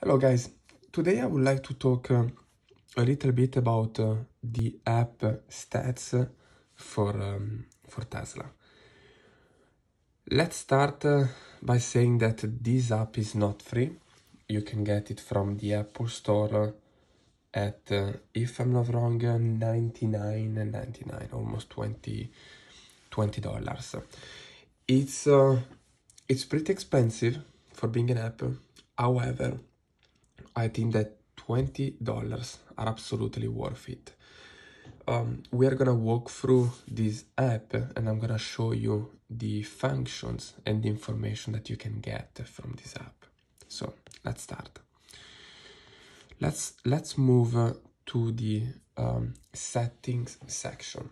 Hello guys, today I would like to talk uh, a little bit about uh, the app stats for, um, for Tesla. Let's start uh, by saying that this app is not free. You can get it from the Apple Store uh, at, uh, if I'm not wrong, 99.99, uh, 99, almost 20 dollars. It's it's pretty expensive for being an app. However, I think that $20 are absolutely worth it. Um, we are gonna walk through this app and I'm gonna show you the functions and the information that you can get from this app. So let's start. Let's, let's move uh, to the um, settings section.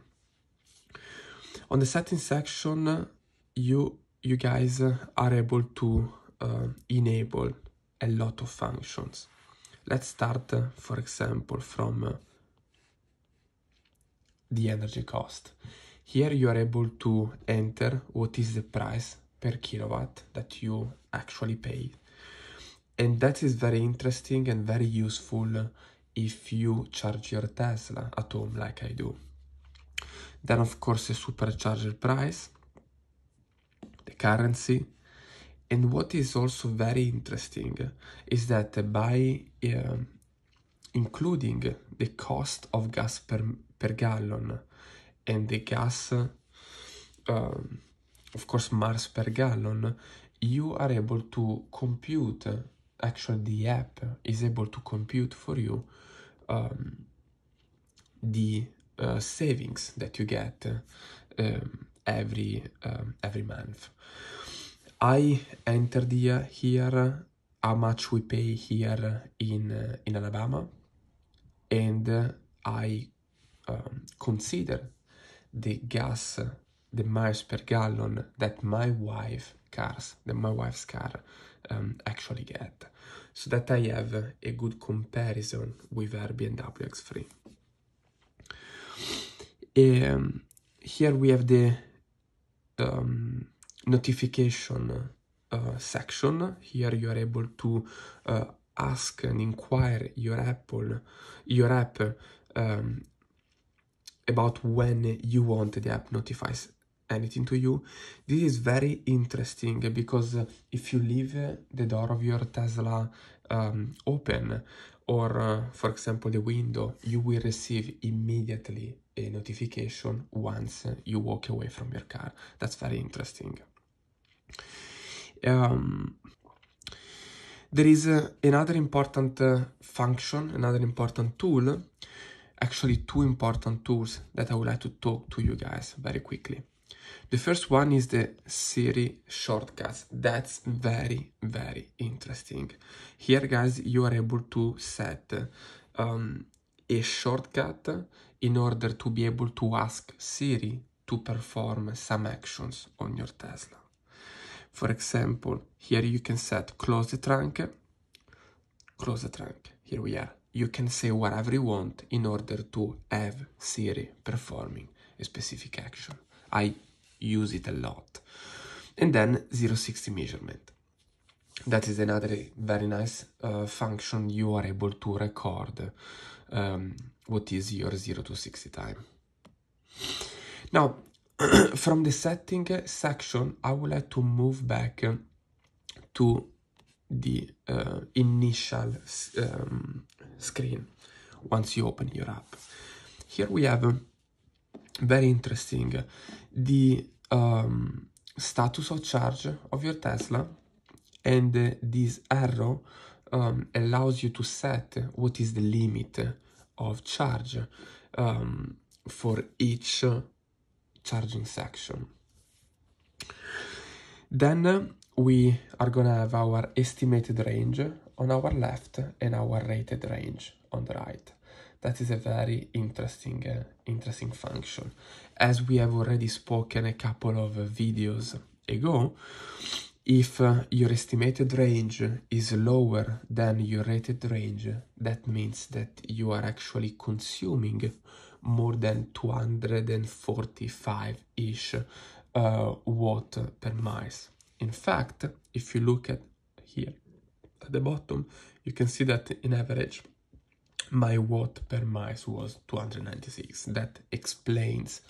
On the settings section, you, you guys are able to uh, enable a lot of functions. Let's start, uh, for example, from uh, the energy cost. Here you are able to enter what is the price per kilowatt that you actually pay, And that is very interesting and very useful uh, if you charge your Tesla at home like I do. Then of course a supercharger price, the currency, and what is also very interesting is that by uh, including the cost of gas per, per gallon and the gas, uh, of course, Mars per gallon, you are able to compute, actually the app is able to compute for you um, the uh, savings that you get um, every, um, every month. I enter the here how much we pay here in uh, in Alabama, and uh, I um, consider the gas, the miles per gallon that my wife cars, that my wife's car um, actually get, so that I have a good comparison with her BMW X3. Um, here we have the um, notification uh, section. Here you are able to uh, ask and inquire your Apple, your app um, about when you want the app notifies anything to you. This is very interesting because if you leave the door of your Tesla um, open or, uh, for example, the window, you will receive immediately a notification once you walk away from your car. That's very interesting. Um, there is uh, another important uh, function, another important tool, actually two important tools that I would like to talk to you guys very quickly. The first one is the Siri shortcuts. That's very, very interesting. Here, guys, you are able to set um, a shortcut in order to be able to ask Siri to perform some actions on your Tesla. For example, here you can set close the trunk, close the trunk, here we are. You can say whatever you want in order to have Siri performing a specific action. I use it a lot. And then 060 measurement. That is another very nice uh, function. You are able to record um, what is your 0 to 60 time. Now, from the setting section, I would like to move back to the uh, initial um, screen once you open your app. Here we have, um, very interesting, the um, status of charge of your Tesla and uh, this arrow um, allows you to set what is the limit of charge um, for each charging section. Then uh, we are gonna have our estimated range on our left and our rated range on the right. That is a very interesting, uh, interesting function. As we have already spoken a couple of videos ago, if uh, your estimated range is lower than your rated range, that means that you are actually consuming more than 245-ish uh, watt per mile. In fact, if you look at here at the bottom, you can see that in average, my watt per mile was 296. That explains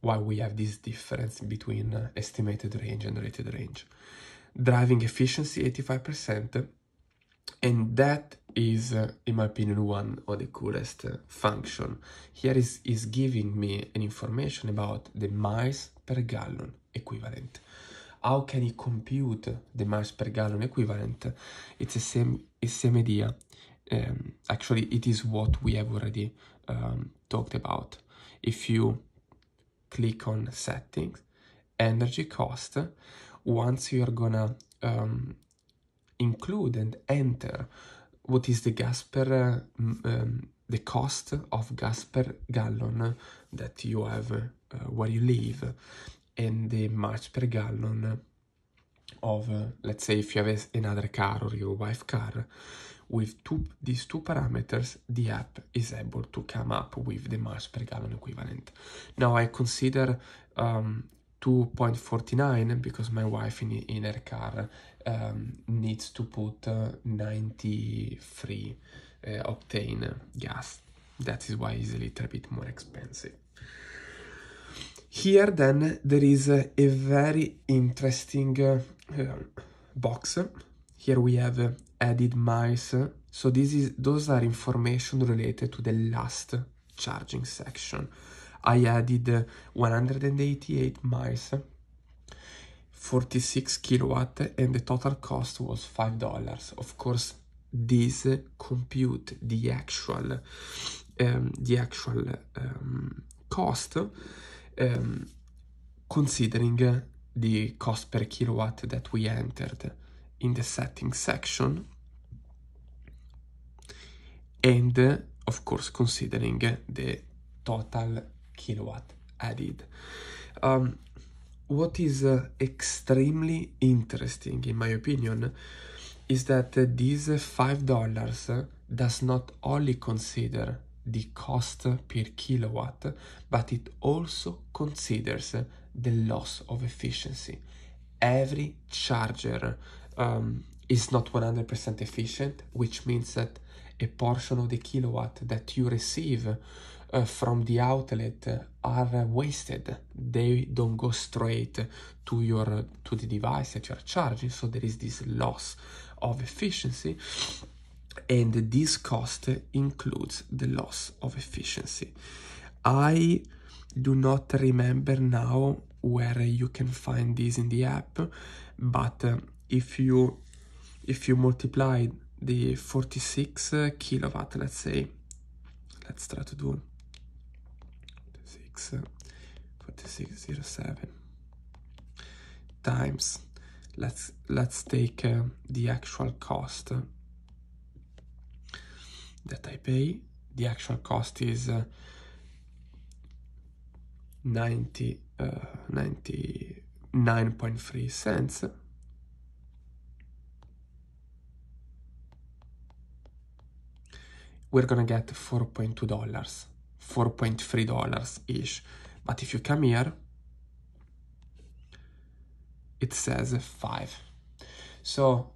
why we have this difference between uh, estimated range and rated range. Driving efficiency 85%, and that is uh, in my opinion one of the coolest uh, function here is is giving me an information about the miles per gallon equivalent how can you compute the miles per gallon equivalent it's the same it's same idea um, actually it is what we have already um, talked about if you click on settings energy cost once you're gonna um, include and enter what is the gas per uh, um, the cost of gas per gallon that you have uh, where you live and the miles per gallon of uh, let's say if you have another car or your wife car with two, these two parameters the app is able to come up with the miles per gallon equivalent now i consider um, 2.49 because my wife in, in her car um, needs to put uh, 93 uh, octane gas. That is why it's a little bit more expensive. Here then there is a, a very interesting uh, um, box. Here we have uh, added miles. So this is those are information related to the last charging section. I added uh, 188 miles. 46 kilowatt and the total cost was five dollars of course this compute the actual um, the actual um, cost um, considering the cost per kilowatt that we entered in the settings section and uh, of course considering the total kilowatt added um, what is uh, extremely interesting, in my opinion, is that uh, these $5 does not only consider the cost per kilowatt, but it also considers the loss of efficiency. Every charger um, is not 100% efficient, which means that a portion of the kilowatt that you receive uh, from the outlet eh, are wasted they don't go straight to your to the device that you're charging so there is this loss of efficiency and this cost includes the loss of efficiency i do not remember now where you can find this in the app but um, if you if you multiply the 46 kilowatt let's say let's try to do uh, forty-six zero seven times let's let's take uh, the actual cost uh, that I pay the actual cost is uh, 90 uh, 99.3 cents we're gonna get 4.2 dollars $4.3 ish. But if you come here, it says 5 So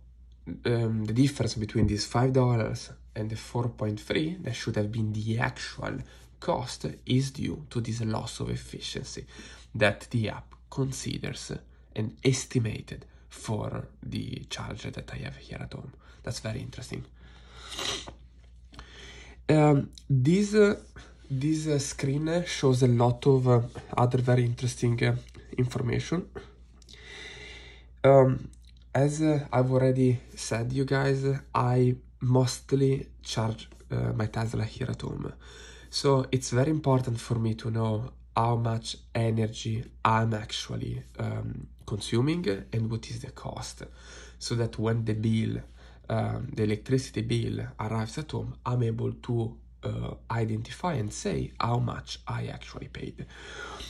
um, the difference between these $5 and the 4.3 that should have been the actual cost is due to this loss of efficiency that the app considers and estimated for the charger that I have here at home. That's very interesting. Um, this uh, this uh, screen uh, shows a lot of uh, other very interesting uh, information. Um, as uh, I've already said, you guys, I mostly charge uh, my Tesla here at home. So it's very important for me to know how much energy I'm actually um, consuming and what is the cost. So that when the bill, um, the electricity bill arrives at home, I'm able to uh, identify and say how much I actually paid.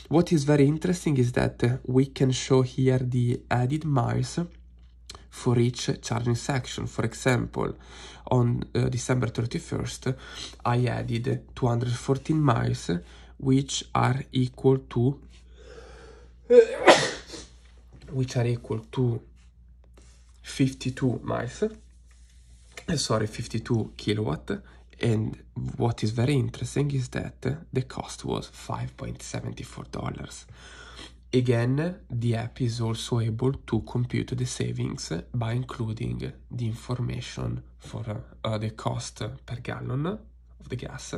What is very interesting is that uh, we can show here the added miles for each charging section. For example, on uh, December 31st, I added 214 miles, which are equal to which are equal to 52 miles uh, sorry 52 kilowatt and what is very interesting is that the cost was $5.74. Again, the app is also able to compute the savings by including the information for uh, the cost per gallon of the gas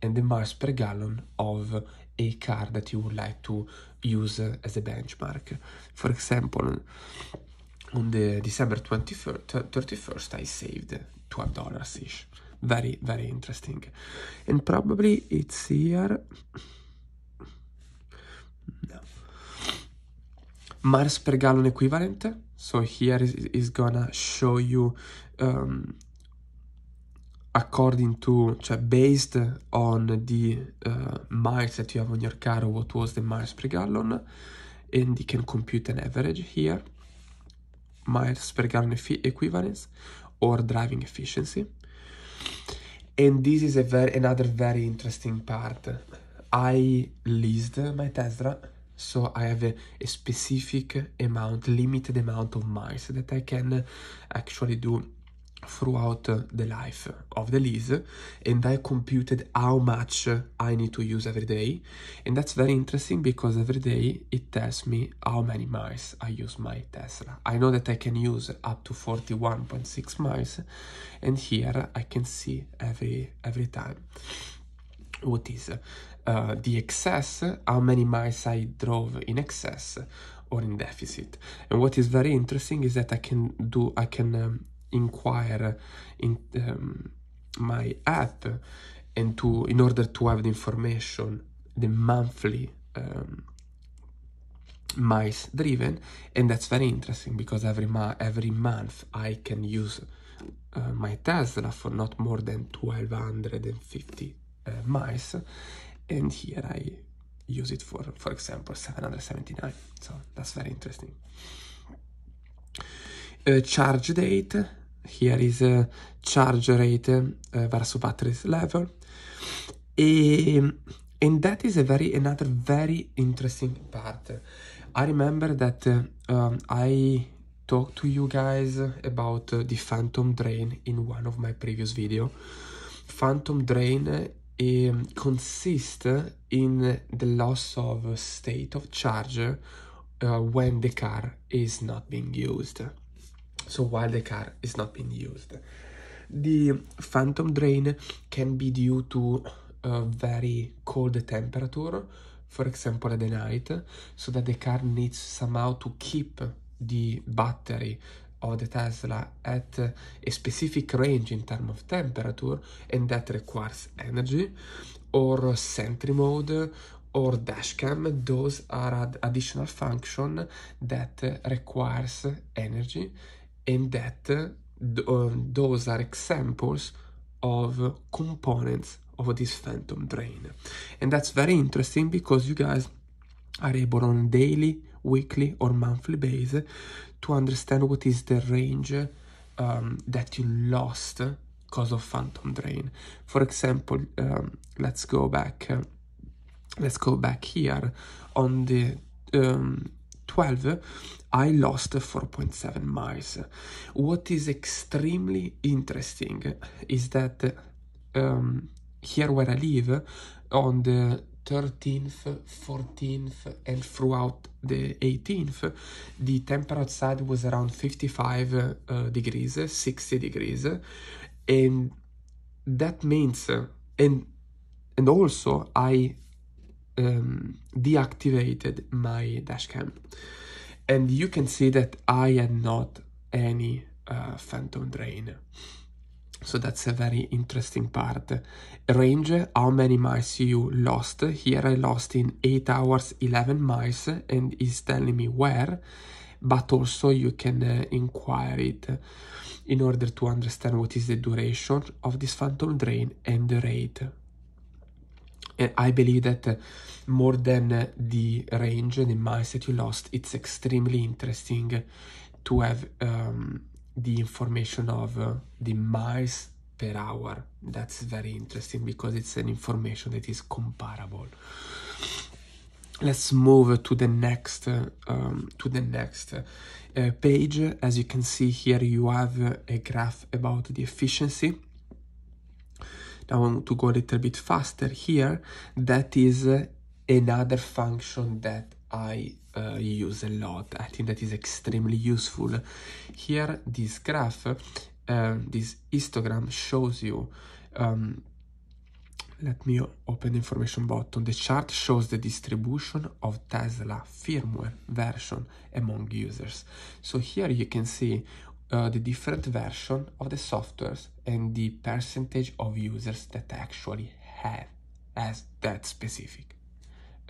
and the miles per gallon of a car that you would like to use as a benchmark. For example, on the December 23rd, 31st, I saved $12 ish very very interesting and probably it's here no mars per gallon equivalent so here is, is gonna show you um, according to cioè based on the uh, miles that you have on your car what was the miles per gallon and you can compute an average here miles per gallon equivalence or driving efficiency and this is a very another very interesting part i list my tesla so i have a, a, specific amount limited amount of miles that i can actually do throughout uh, the life of the lease and I computed how much I need to use every day and that's very interesting because every day it tells me how many miles I use my Tesla. I know that I can use up to 41.6 miles and here I can see every every time what is uh, the excess, how many miles I drove in excess or in deficit. And what is very interesting is that I can do, I can um, inquire in um, my app and to in order to have the information the monthly um, mice driven and that's very interesting because every ma every month i can use uh, my tesla for not more than 1250 uh, mice and here i use it for for example 779 so that's very interesting uh, charge date here is a charge rate uh, eh, versus battery level. Ehm, and that is a very another very interesting part. I remember that uh, um, I talked to you guys about uh, the phantom drain in one of my previous video. Phantom drain um, consists in the loss of state of charge when the car is not being used so while the car is not being used. The phantom drain can be due to a very cold temperature, for example at the night, so that the car needs somehow to keep the battery of the Tesla at a specific range in terms of temperature and that requires energy or sentry mode or dashcam those are ad additional function that requires energy and that um, those are examples of components of this phantom drain and that's very interesting because you guys are able on daily weekly or monthly base to understand what is the range um, that you lost because of phantom drain for example um, let's go back uh, let's go back here on the um, 12, I lost 4.7 miles. What is extremely interesting is that um, here where I live, on the 13th, 14th, and throughout the 18th, the temperature outside was around 55 uh, degrees, 60 degrees, and that means, and and also I um, deactivated my dashcam, and you can see that I had not any uh, phantom drain. So that's a very interesting part. Range, how many miles you lost. Here I lost in 8 hours 11 miles and is telling me where, but also you can uh, inquire it in order to understand what is the duration of this phantom drain and the rate I believe that eh, more than eh, the range and the miles that you lost, it's extremely interesting to have um, the information of uh, the miles per hour. That's very interesting because it's an information that is comparable. Let's move to the next uh, um, to the next uh, page. As you can see here, you have a graph about the efficiency I want to go a little bit faster here. That is another function that I uh, use a lot. I think that is extremely useful. Here, this graph, um, this histogram shows you um, let me open information button. The chart shows the distribution of Tesla firmware version among users. So here you can see uh, the different version of the softwares and the percentage of users that actually have as that specific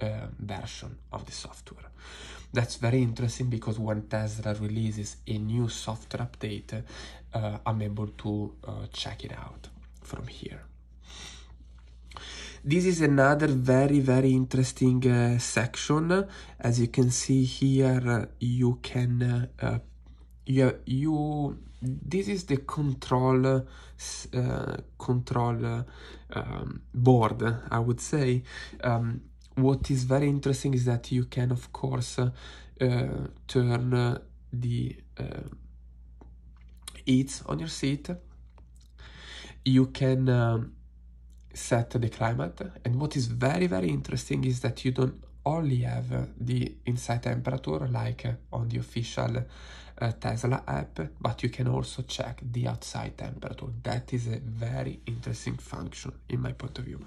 uh, version of the software. That's very interesting because when Tesla releases a new software update, uh, I'm able to uh, check it out from here. This is another very, very interesting uh, section. As you can see here, you can you you this is the control uh, control um, board i would say um, what is very interesting is that you can of course uh, turn the uh, on your seat you can um, set the climate and what is very very interesting is that you don't only have the inside temperature like uh, on the official uh, Tesla app, but you can also check the outside temperature. That is a very interesting function in my point of view.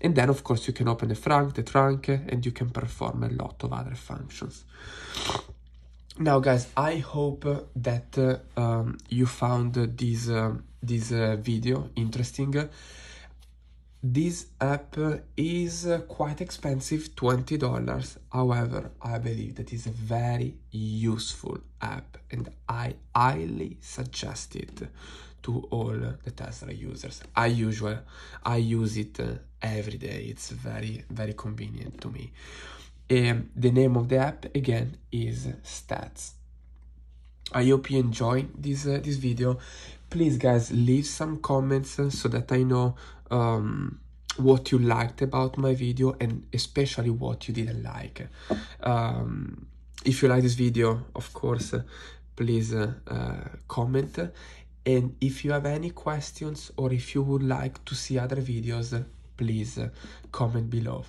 And then, of course, you can open the trunk, the trunk, and you can perform a lot of other functions. Now, guys, I hope that uh, um, you found this uh, this uh, video interesting. This app is quite expensive, $20. However, I believe that is a very useful app and I highly suggest it to all the Tesla users. I usually I use it uh, every day. It's very very convenient to me. and um, the name of the app again is Stats. I hope you enjoy this uh, this video. Please guys leave some comments uh, so that I know um, what you liked about my video and especially what you didn't like. Um, if you like this video, of course, please uh, uh, comment. And if you have any questions or if you would like to see other videos, please uh, comment below.